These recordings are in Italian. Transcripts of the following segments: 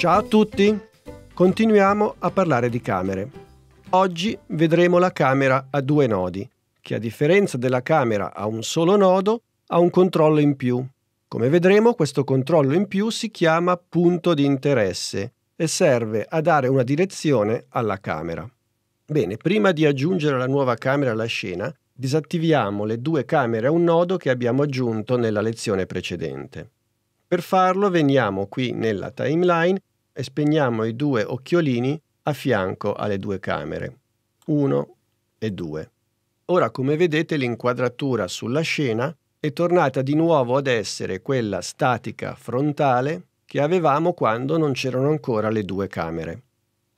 Ciao a tutti! Continuiamo a parlare di camere. Oggi vedremo la camera a due nodi, che a differenza della camera a un solo nodo ha un controllo in più. Come vedremo questo controllo in più si chiama punto di interesse e serve a dare una direzione alla camera. Bene, prima di aggiungere la nuova camera alla scena, disattiviamo le due camere a un nodo che abbiamo aggiunto nella lezione precedente. Per farlo veniamo qui nella timeline e spegniamo i due occhiolini a fianco alle due camere, 1 e 2. Ora come vedete l'inquadratura sulla scena è tornata di nuovo ad essere quella statica frontale che avevamo quando non c'erano ancora le due camere.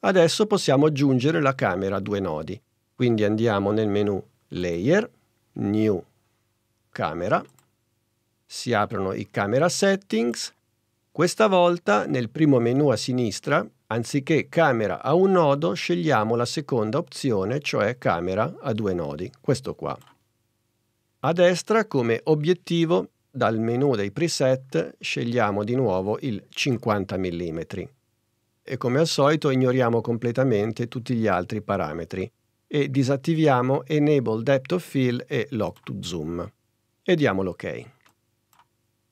Adesso possiamo aggiungere la camera a due nodi, quindi andiamo nel menu Layer, New, Camera, si aprono i Camera Settings questa volta nel primo menu a sinistra, anziché camera a un nodo, scegliamo la seconda opzione, cioè camera a due nodi, questo qua. A destra come obiettivo, dal menu dei preset, scegliamo di nuovo il 50 mm. E come al solito ignoriamo completamente tutti gli altri parametri e disattiviamo Enable Depth of Field e Lock to Zoom. E diamo l'ok. OK.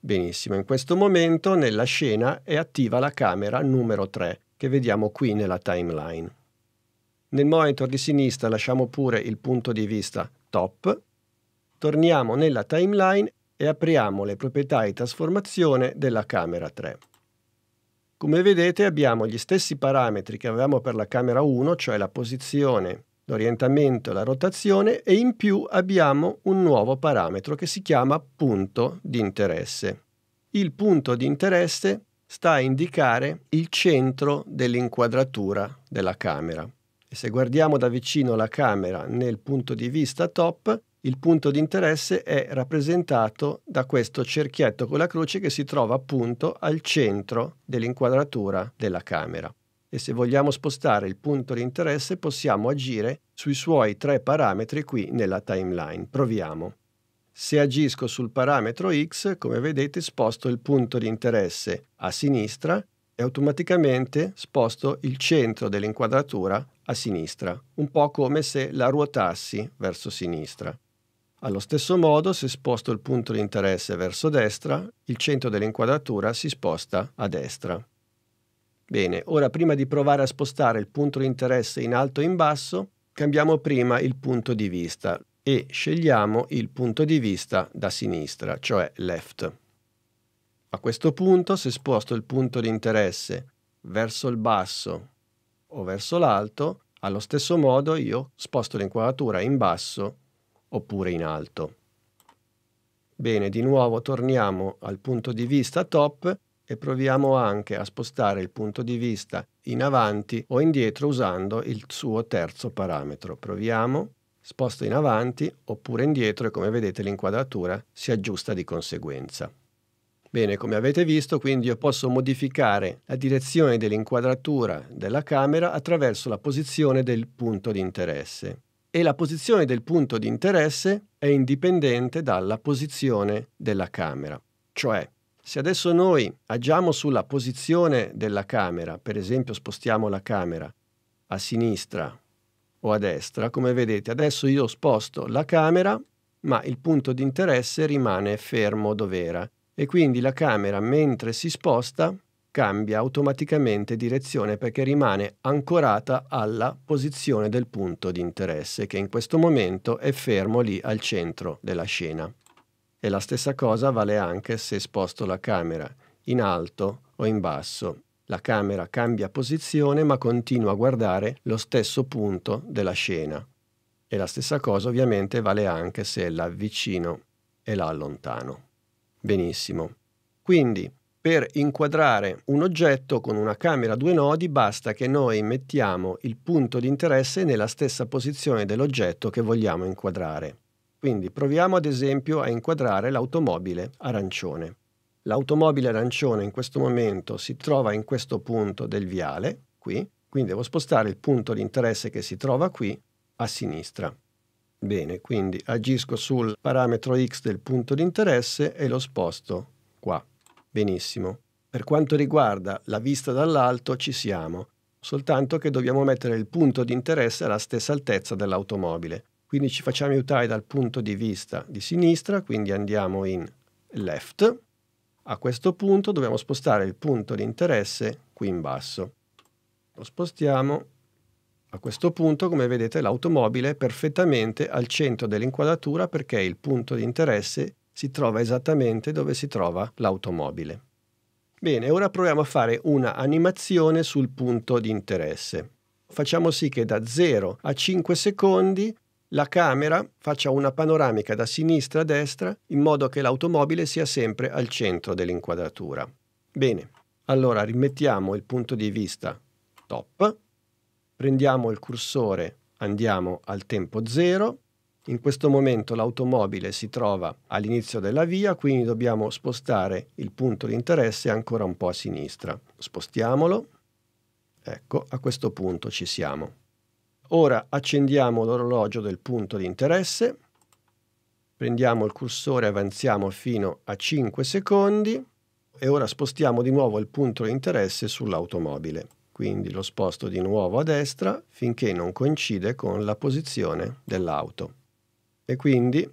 Benissimo, in questo momento nella scena è attiva la camera numero 3 che vediamo qui nella timeline. Nel monitor di sinistra lasciamo pure il punto di vista top, torniamo nella timeline e apriamo le proprietà di trasformazione della camera 3. Come vedete abbiamo gli stessi parametri che avevamo per la camera 1, cioè la posizione l'orientamento, la rotazione e in più abbiamo un nuovo parametro che si chiama punto di interesse. Il punto di interesse sta a indicare il centro dell'inquadratura della camera. E se guardiamo da vicino la camera nel punto di vista top, il punto di interesse è rappresentato da questo cerchietto con la croce che si trova appunto al centro dell'inquadratura della camera e se vogliamo spostare il punto di interesse possiamo agire sui suoi tre parametri qui nella timeline. Proviamo. Se agisco sul parametro x, come vedete sposto il punto di interesse a sinistra e automaticamente sposto il centro dell'inquadratura a sinistra, un po' come se la ruotassi verso sinistra. Allo stesso modo, se sposto il punto di interesse verso destra, il centro dell'inquadratura si sposta a destra. Bene, ora prima di provare a spostare il punto di interesse in alto e in basso, cambiamo prima il punto di vista e scegliamo il punto di vista da sinistra, cioè left. A questo punto, se sposto il punto di interesse verso il basso o verso l'alto, allo stesso modo io sposto l'inquadratura in basso oppure in alto. Bene, di nuovo torniamo al punto di vista top e proviamo anche a spostare il punto di vista in avanti o indietro usando il suo terzo parametro. Proviamo, sposto in avanti oppure indietro e come vedete l'inquadratura si aggiusta di conseguenza. Bene, come avete visto, quindi io posso modificare la direzione dell'inquadratura della camera attraverso la posizione del punto di interesse. E la posizione del punto di interesse è indipendente dalla posizione della camera. Cioè, se adesso noi agiamo sulla posizione della camera, per esempio spostiamo la camera a sinistra o a destra, come vedete adesso io sposto la camera, ma il punto di interesse rimane fermo dove era e quindi la camera mentre si sposta cambia automaticamente direzione perché rimane ancorata alla posizione del punto di interesse che in questo momento è fermo lì al centro della scena e la stessa cosa vale anche se sposto la camera, in alto o in basso. La camera cambia posizione ma continua a guardare lo stesso punto della scena. E la stessa cosa ovviamente vale anche se la avvicino e la allontano. Benissimo. Quindi, per inquadrare un oggetto con una camera a due nodi basta che noi mettiamo il punto di interesse nella stessa posizione dell'oggetto che vogliamo inquadrare. Quindi proviamo ad esempio a inquadrare l'automobile arancione. L'automobile arancione in questo momento si trova in questo punto del viale, qui, quindi devo spostare il punto di interesse che si trova qui a sinistra. Bene, quindi agisco sul parametro x del punto di interesse e lo sposto qua. Benissimo. Per quanto riguarda la vista dall'alto ci siamo, soltanto che dobbiamo mettere il punto di interesse alla stessa altezza dell'automobile. Quindi ci facciamo aiutare dal punto di vista di sinistra, quindi andiamo in left. A questo punto dobbiamo spostare il punto di interesse qui in basso. Lo spostiamo. A questo punto, come vedete, l'automobile è perfettamente al centro dell'inquadratura perché il punto di interesse si trova esattamente dove si trova l'automobile. Bene, ora proviamo a fare una animazione sul punto di interesse. Facciamo sì che da 0 a 5 secondi la camera faccia una panoramica da sinistra a destra in modo che l'automobile sia sempre al centro dell'inquadratura. Bene, allora rimettiamo il punto di vista top, prendiamo il cursore, andiamo al tempo zero, in questo momento l'automobile si trova all'inizio della via, quindi dobbiamo spostare il punto di interesse ancora un po' a sinistra. Spostiamolo. Ecco, a questo punto ci siamo. Ora accendiamo l'orologio del punto di interesse, prendiamo il cursore avanziamo fino a 5 secondi e ora spostiamo di nuovo il punto di interesse sull'automobile. Quindi lo sposto di nuovo a destra finché non coincide con la posizione dell'auto. E quindi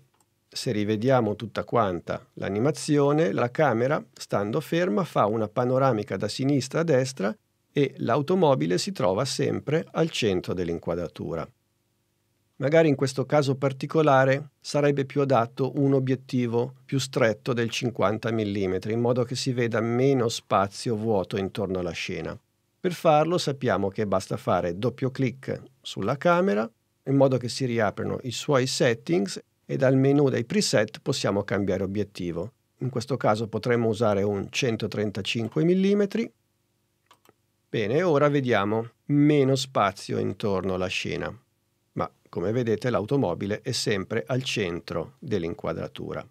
se rivediamo tutta quanta l'animazione, la camera, stando ferma, fa una panoramica da sinistra a destra e l'automobile si trova sempre al centro dell'inquadratura. Magari in questo caso particolare sarebbe più adatto un obiettivo più stretto del 50 mm, in modo che si veda meno spazio vuoto intorno alla scena. Per farlo sappiamo che basta fare doppio clic sulla camera, in modo che si riaprano i suoi settings e dal menu dei preset possiamo cambiare obiettivo. In questo caso potremmo usare un 135 mm Bene, ora vediamo meno spazio intorno alla scena, ma come vedete l'automobile è sempre al centro dell'inquadratura.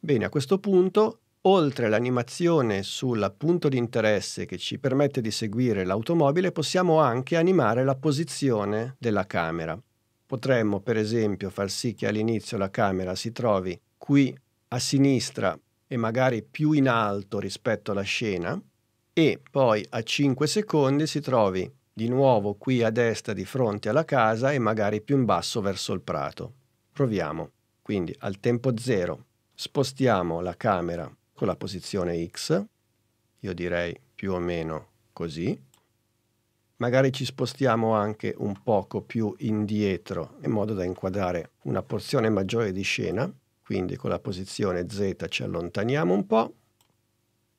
Bene, a questo punto, oltre all'animazione sul punto di interesse che ci permette di seguire l'automobile, possiamo anche animare la posizione della camera. Potremmo per esempio far sì che all'inizio la camera si trovi qui a sinistra e magari più in alto rispetto alla scena, e poi a 5 secondi si trovi di nuovo qui a destra di fronte alla casa e magari più in basso verso il prato. Proviamo. Quindi al tempo 0 spostiamo la camera con la posizione X, io direi più o meno così. Magari ci spostiamo anche un poco più indietro in modo da inquadrare una porzione maggiore di scena, quindi con la posizione Z ci allontaniamo un po'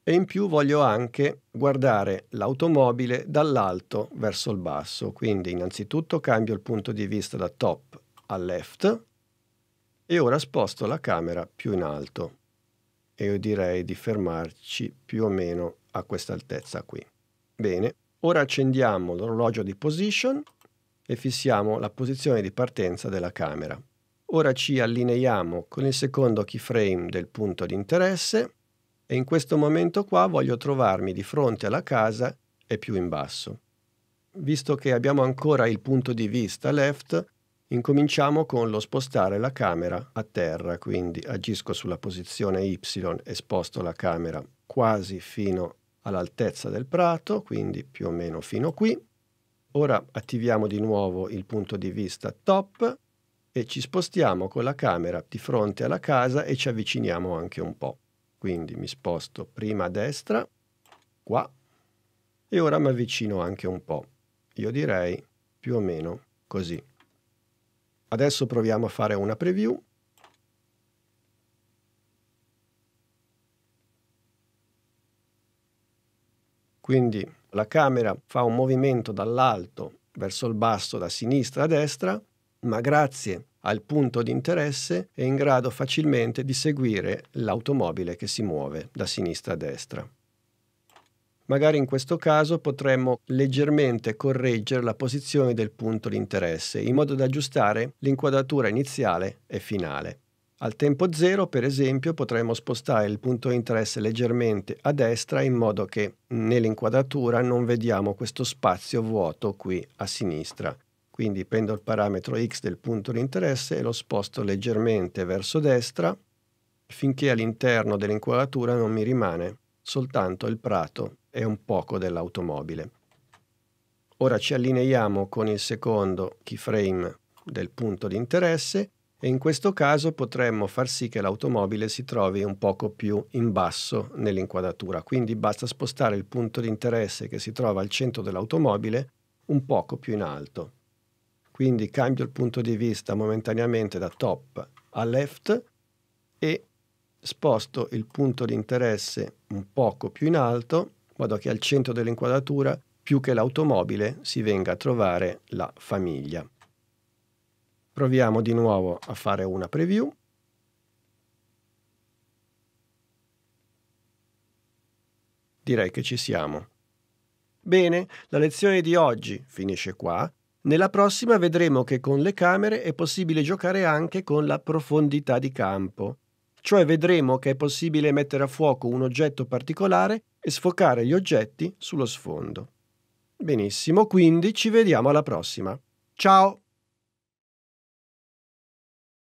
e in più voglio anche guardare l'automobile dall'alto verso il basso, quindi innanzitutto cambio il punto di vista da top a left e ora sposto la camera più in alto e io direi di fermarci più o meno a questa altezza qui. Bene, ora accendiamo l'orologio di position e fissiamo la posizione di partenza della camera. Ora ci allineiamo con il secondo keyframe del punto di interesse e in questo momento qua voglio trovarmi di fronte alla casa e più in basso. Visto che abbiamo ancora il punto di vista left, incominciamo con lo spostare la camera a terra, quindi agisco sulla posizione Y e sposto la camera quasi fino all'altezza del prato, quindi più o meno fino qui. Ora attiviamo di nuovo il punto di vista top e ci spostiamo con la camera di fronte alla casa e ci avviciniamo anche un po'. Quindi mi sposto prima a destra, qua, e ora mi avvicino anche un po'. Io direi più o meno così. Adesso proviamo a fare una preview. Quindi la camera fa un movimento dall'alto verso il basso, da sinistra a destra, ma grazie al punto di interesse è in grado facilmente di seguire l'automobile che si muove da sinistra a destra. Magari in questo caso potremmo leggermente correggere la posizione del punto di interesse in modo da aggiustare l'inquadratura iniziale e finale. Al tempo zero, per esempio, potremmo spostare il punto di interesse leggermente a destra in modo che nell'inquadratura non vediamo questo spazio vuoto qui a sinistra quindi prendo il parametro x del punto di interesse e lo sposto leggermente verso destra finché all'interno dell'inquadratura non mi rimane soltanto il prato e un poco dell'automobile. Ora ci allineiamo con il secondo keyframe del punto di interesse e in questo caso potremmo far sì che l'automobile si trovi un poco più in basso nell'inquadratura, quindi basta spostare il punto di interesse che si trova al centro dell'automobile un poco più in alto. Quindi cambio il punto di vista momentaneamente da top a left e sposto il punto di interesse un poco più in alto, modo che al centro dell'inquadratura, più che l'automobile, si venga a trovare la famiglia. Proviamo di nuovo a fare una preview. Direi che ci siamo. Bene, la lezione di oggi finisce qua. Nella prossima vedremo che con le camere è possibile giocare anche con la profondità di campo, cioè vedremo che è possibile mettere a fuoco un oggetto particolare e sfocare gli oggetti sullo sfondo. Benissimo, quindi ci vediamo alla prossima. Ciao!